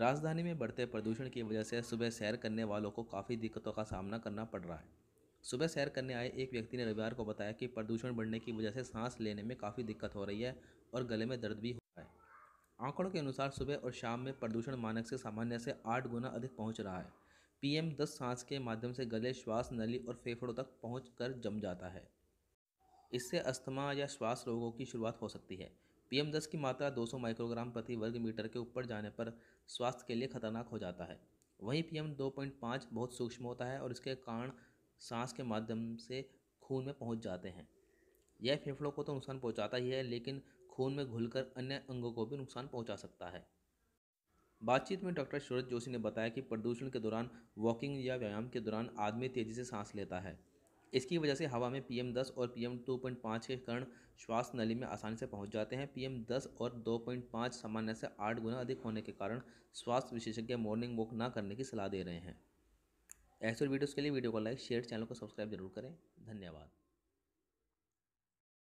राजधानी में बढ़ते प्रदूषण की वजह से सुबह सैर करने वालों को काफ़ी दिक्कतों का सामना करना पड़ रहा है सुबह सैर करने आए एक व्यक्ति ने रविवार को बताया कि प्रदूषण बढ़ने की वजह से सांस लेने में काफ़ी दिक्कत हो रही है और गले में दर्द भी हो रहा है आंकड़ों के अनुसार सुबह और शाम में प्रदूषण मानक से सामान्य से आठ गुना अधिक पहुँच रहा है पी दस सांस के माध्यम से गले श्वास नली और फेफड़ों तक पहुँच कर जम जाता है इससे अस्थमा या श्वास रोगों की शुरुआत हो सकती है पीएम दस की मात्रा 200 माइक्रोग्राम प्रति वर्ग मीटर के ऊपर जाने पर स्वास्थ्य के लिए खतरनाक हो जाता है वहीं पीएम 2.5 बहुत सूक्ष्म होता है और इसके कारण सांस के माध्यम से खून में पहुंच जाते हैं यह फेफड़ों को तो नुकसान पहुंचाता ही है लेकिन खून में घुलकर अन्य अंगों को भी नुकसान पहुंचा सकता है बातचीत में डॉक्टर सूरज जोशी ने बताया कि प्रदूषण के दौरान वॉकिंग या व्यायाम के दौरान आदमी तेज़ी से सांस लेता है इसकी वजह से हवा में पी एम दस और पी एम टू पॉइंट पाँच के कारण श्वास नली में आसानी से पहुंच जाते हैं पी एम दस और दो पॉइंट पाँच सामान्य से आठ गुना अधिक होने के कारण स्वास्थ्य विशेषज्ञ मॉर्निंग वॉक ना करने की सलाह दे रहे हैं ऐसे वीडियोज़ के लिए वीडियो को लाइक शेयर चैनल को सब्सक्राइब जरूर करें धन्यवाद